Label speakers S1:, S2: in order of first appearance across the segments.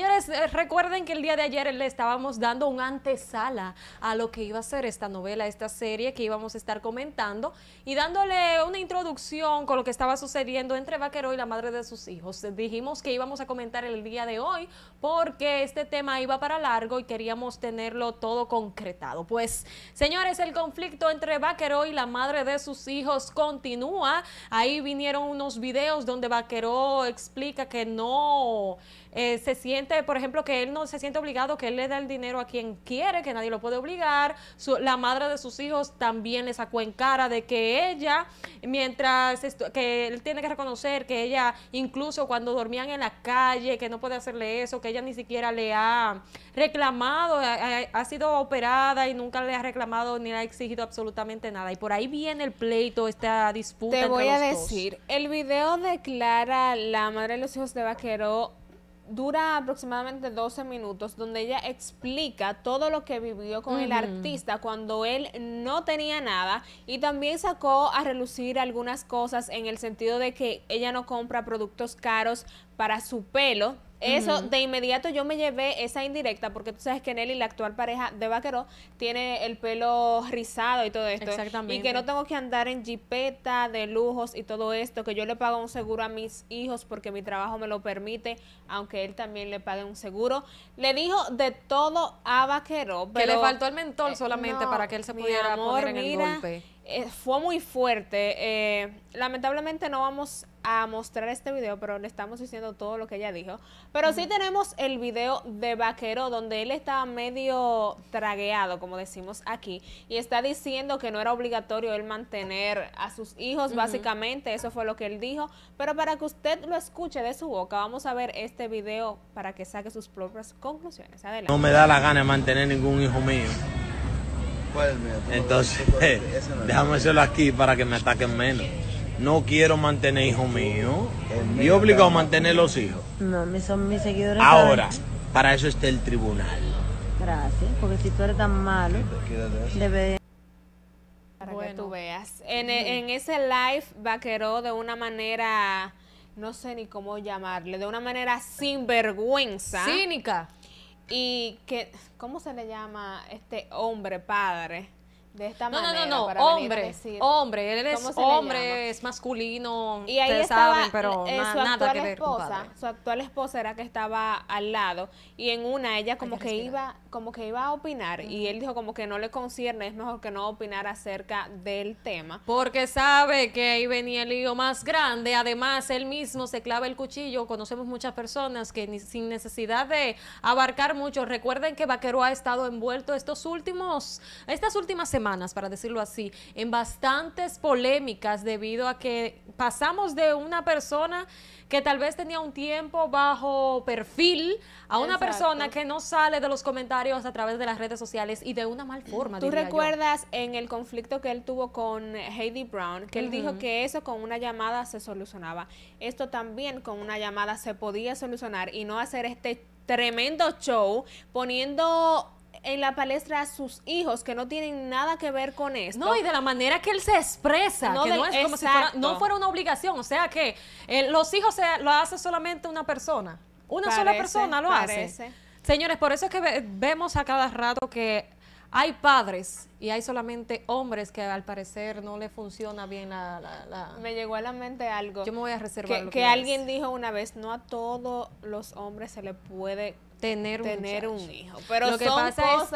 S1: Señores, eh, recuerden que el día de ayer le estábamos dando un antesala a lo que iba a ser esta novela, esta serie que íbamos a estar comentando y dándole una introducción con lo que estaba sucediendo entre Vaquero y la madre de sus hijos. Dijimos que íbamos a comentar el día de hoy porque este tema iba para largo y queríamos tenerlo todo concretado. Pues, señores, el conflicto entre Vaquero y la madre de sus hijos continúa. Ahí vinieron unos videos donde Vaquero explica que no eh, se siente por ejemplo, que él no se siente obligado, que él le da el dinero a quien quiere, que nadie lo puede obligar. la madre de sus hijos también le sacó en cara de que ella, mientras que él tiene que reconocer que ella, incluso cuando dormían en la calle, que no puede hacerle eso, que ella ni siquiera le ha reclamado, ha, sido operada y nunca le ha reclamado ni le ha exigido absolutamente nada. Y por ahí viene el pleito, esta disputa. Te voy a decir,
S2: el video declara la madre de los hijos de Vaquero, dura aproximadamente 12 minutos, donde ella explica todo lo que vivió con el artista cuando él no tenía nada y también sacó a relucir algunas cosas en el sentido de que ella no compra productos caros para su pelo eso, de inmediato yo me llevé esa indirecta, porque tú sabes que Nelly, la actual pareja de Vaquero tiene el pelo rizado y todo esto. Exactamente. Y que no tengo que andar en jipeta de lujos y todo esto, que yo le pago un seguro a mis hijos porque mi trabajo me lo permite, aunque él también le pague un seguro. Le dijo de todo a Vaquero Pero, que le faltó el mentor eh, solamente para que él se pudiera poner en el golpe eh, fue muy fuerte. Eh, lamentablemente no vamos a mostrar este video, pero le estamos diciendo todo lo que ella dijo. Pero sí tenemos el video de Vaquero, donde él estaba medio tragueado, como decimos aquí, y está diciendo que no era obligatorio él mantener a sus hijos, básicamente, eso fue lo que él dijo. Pero para que usted lo escuche de su boca, vamos a ver este video para que saque sus propias conclusiones. Adelante. No me da la gana de mantener ningún hijo mío. Entonces, déjame hacerlo aquí para que me ataquen menos. No quiero
S1: mantener hijo mío y obligado a mantener los hijos.
S2: No, son mis seguidores. Ahora,
S1: para eso está el tribunal. Gracias, porque si tú eres tan malo, pues,
S2: Para que tú veas. En, e, en ese live vaqueró de una manera, no sé ni cómo llamarle, de una manera sinvergüenza. Cínica y que, ¿cómo se le llama este hombre padre? de esta manera. No, no, no, hombre,
S1: hombre, él es hombre, es masculino,
S2: y ahí estaba, pero eh, su nada Su actual esposa era que estaba al lado y en una ella como que, iba como que iba a opinar y él dijo como que no le concierne, es
S1: mejor que no opinar acerca del tema. Porque sabe que ahí venía el lío más grande, además él mismo se clava el cuchillo, conocemos muchas personas que sin necesidad de abarcar mucho, recuerden que Vaquero ha estado envuelto estos últimos, estas últimas semanas para decirlo así, en bastantes polémicas debido a que pasamos de una persona que tal vez tenía un tiempo bajo perfil a una persona que no sale de los comentarios a través de las redes sociales y de una mal forma. ¿Tú recuerdas en el conflicto que él tuvo con Heidi Brown, que él dijo que eso con una llamada
S2: se solucionaba? Esto también con una llamada se podía solucionar y no hacer este tremendo show poniendo en la palestra a sus hijos que no tienen
S1: nada que ver con esto. No, y de la manera que él se expresa, no, que no es como si fuera, no fuera una obligación, o sea que eh, los hijos lo hace solamente una persona, una sola persona lo hace. Señores, por eso es que vemos a cada rato que hay padres y hay solamente hombres que al parecer no le funciona bien la... Me
S2: llegó a la mente algo. Yo me voy a reservar. que alguien dijo una vez, no a todos los hombres se le puede tener, un, hijo. Pero Lo son cosas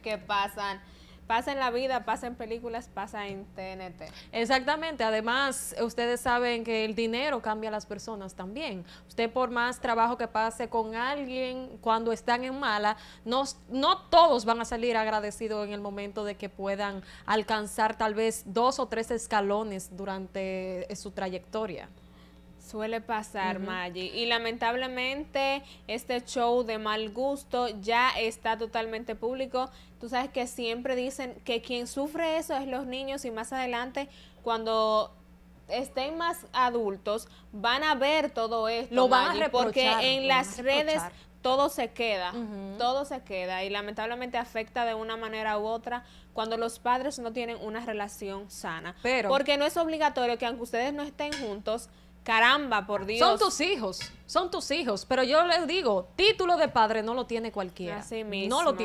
S2: que, pasan pasa en la
S1: vida, pasa en películas, pasa en TNT. Exactamente, además ustedes saben que el dinero cambia a las personas también. Usted por más trabajo que pase con alguien cuando están en mala, no, no todos van a salir agradecidos en el momento de que puedan alcanzar tal vez dos o tres escalones durante su trayectoria. Suele pasar, Maggie
S2: Y lamentablemente este show de mal gusto ya está totalmente público. Tú sabes que siempre dicen que quien sufre eso es los niños y más adelante cuando estén más adultos van a ver todo esto. Lo van a reprochar, Porque en las redes todo se queda, todo se queda y lamentablemente afecta de una manera u otra cuando los padres no tienen una relación sana. Pero, porque no es obligatorio que aunque ustedes no estén juntos, Caramba, por Dios. Son tus
S1: hijos, son tus hijos. Pero yo les digo, título de padre no lo tiene cualquiera. Así No lo